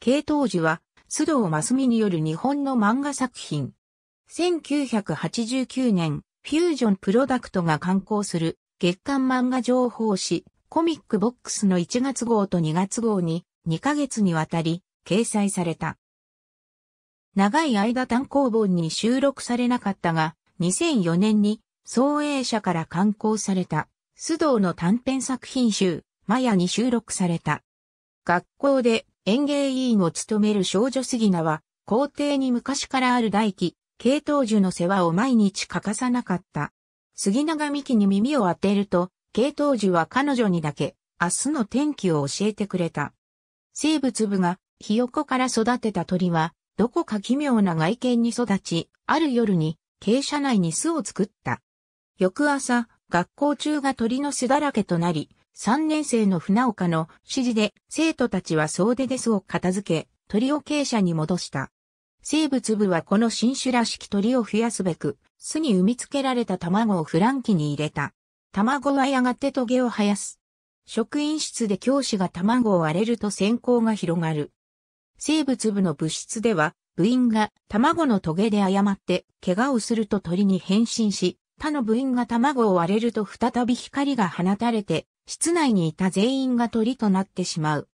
系統樹は、須藤真澄による日本の漫画作品。1989年、フュージョンプロダクトが刊行する月刊漫画情報誌コミックボックスの1月号と2月号に2ヶ月にわたり掲載された。長い間単行本に収録されなかったが、2004年に創映者から刊行された須藤の短編作品集マヤに収録された。学校で園芸委員を務める少女杉名は、皇帝に昔からある大器、系統樹の世話を毎日欠かさなかった。杉が幹に耳を当てると、系統樹は彼女にだけ、明日の天気を教えてくれた。生物部が、ひよこから育てた鳥は、どこか奇妙な外見に育ち、ある夜に、傾斜内に巣を作った。翌朝、学校中が鳥の巣だらけとなり、3年生の船岡の指示で生徒たちは総出ですを片付け、鳥を傾斜に戻した。生物部はこの新種らしき鳥を増やすべく、巣に産み付けられた卵をフランキに入れた。卵はやがてトゲを生やす。職員室で教師が卵を割れると先行が広がる。生物部の部室では、部員が卵のトゲで誤って怪我をすると鳥に変身し、他の部員が卵を割れると再び光が放たれて室内にいた全員が鳥となってしまう。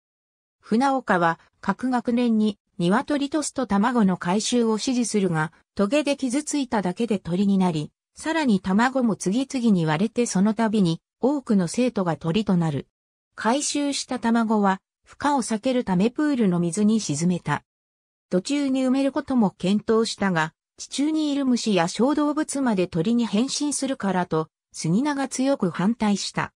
船岡は各学年に鶏と巣と卵の回収を指示するが、トゲで傷ついただけで鳥になり、さらに卵も次々に割れてその度に多くの生徒が鳥となる。回収した卵は、負荷を避けるためプールの水に沈めた。途中に埋めることも検討したが、地中にいる虫や小動物まで鳥に変身するからと、杉名が強く反対した。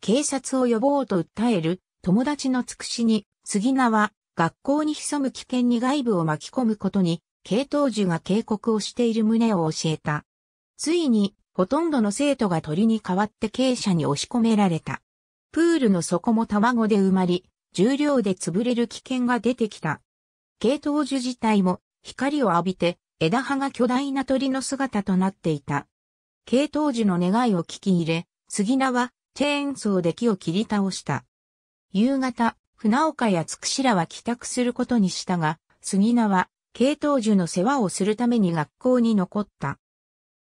警察を呼ぼうと訴える友達のつくしに、杉名は学校に潜む危険に外部を巻き込むことに、系統樹が警告をしている旨を教えた。ついに、ほとんどの生徒が鳥に代わって傾斜に押し込められた。プールの底も卵で埋まり、重量で潰れる危険が出てきた。系統樹自体も光を浴びて枝葉が巨大な鳥の姿となっていた。系統樹の願いを聞き入れ、杉名はチェーンソーで木を切り倒した。夕方、船岡やつくしらは帰宅することにしたが、杉名は、系統樹の世話をするために学校に残った。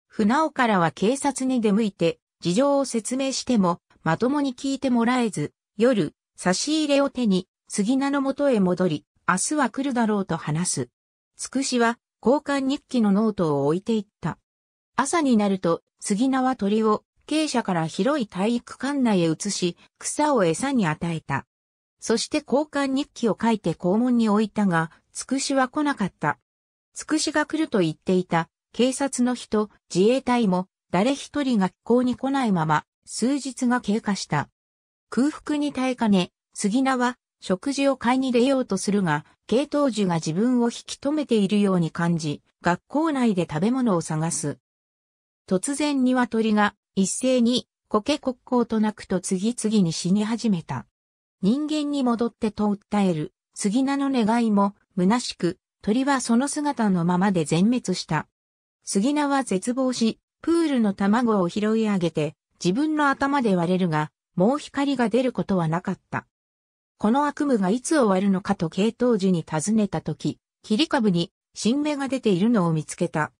船岡らは警察に出向いて、事情を説明しても、まともに聞いてもらえず、夜、差し入れを手に、杉名の元へ戻り、明日は来るだろうと話す。つくしは、交換日記のノートを置いていった。朝になると、杉名は鳥を鶏舎から広い体育館内へ移し、草を餌に与えた。そして交換日記を書いて校門に置いたが、つくしは来なかった。つくしが来ると言っていた、警察の人、自衛隊も、誰一人学校に来ないまま、数日が経過した。空腹に耐えかね、杉名は、食事を買いに出ようとするが、系統樹が自分を引き止めているように感じ、学校内で食べ物を探す。突然鶏が一斉に、コケ国交となくと次々に死に始めた。人間に戻ってと訴える、杉名の願いも、虚しく、鳥はその姿のままで全滅した。杉名は絶望し、プールの卵を拾い上げて、自分の頭で割れるが、もう光が出ることはなかった。この悪夢がいつ終わるのかと系統樹に尋ねたとき、切り株に新芽が出ているのを見つけた。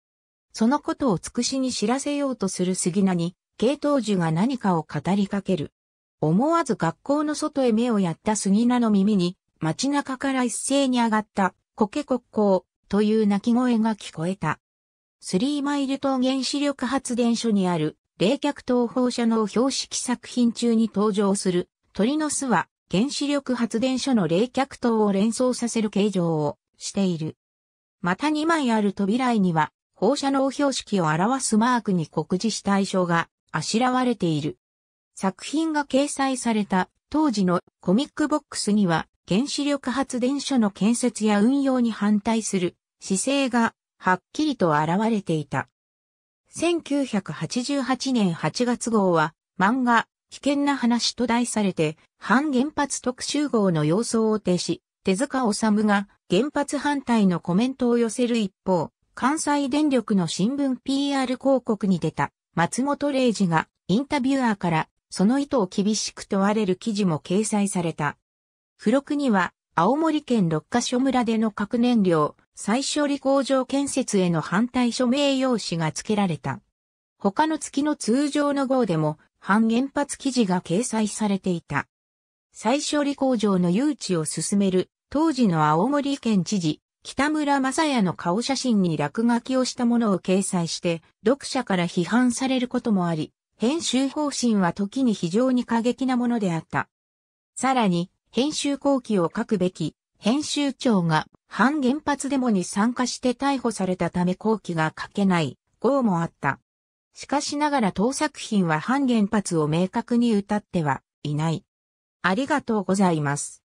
そのことをつくしに知らせようとする杉名に、系統樹が何かを語りかける。思わず学校の外へ目をやった杉名の耳に、街中から一斉に上がった、コケ国交という鳴き声が聞こえた。スリーマイル島原子力発電所にある冷却灯放射能標識作品中に登場する鳥の巣は原子力発電所の冷却灯を連想させる形状をしている。また2枚ある扉絵には放射能標識を表すマークに酷似した衣装があしらわれている。作品が掲載された当時のコミックボックスには原子力発電所の建設や運用に反対する姿勢がはっきりと現れていた。1988年8月号は漫画危険な話と題されて反原発特集号の様相を呈し、手塚治虫が原発反対のコメントを寄せる一方、関西電力の新聞 PR 広告に出た。松本零士がインタビュアーからその意図を厳しく問われる記事も掲載された。付録には青森県六ヶ所村での核燃料再処理工場建設への反対署名用紙が付けられた。他の月の通常の号でも反原発記事が掲載されていた。再処理工場の誘致を進める当時の青森県知事北村正也の顔写真に落書きをしたものを掲載して、読者から批判されることもあり、編集方針は時に非常に過激なものであった。さらに、編集後期を書くべき、編集長が反原発デモに参加して逮捕されたため後期が書けない号もあった。しかしながら当作品は反原発を明確に歌ってはいない。ありがとうございます。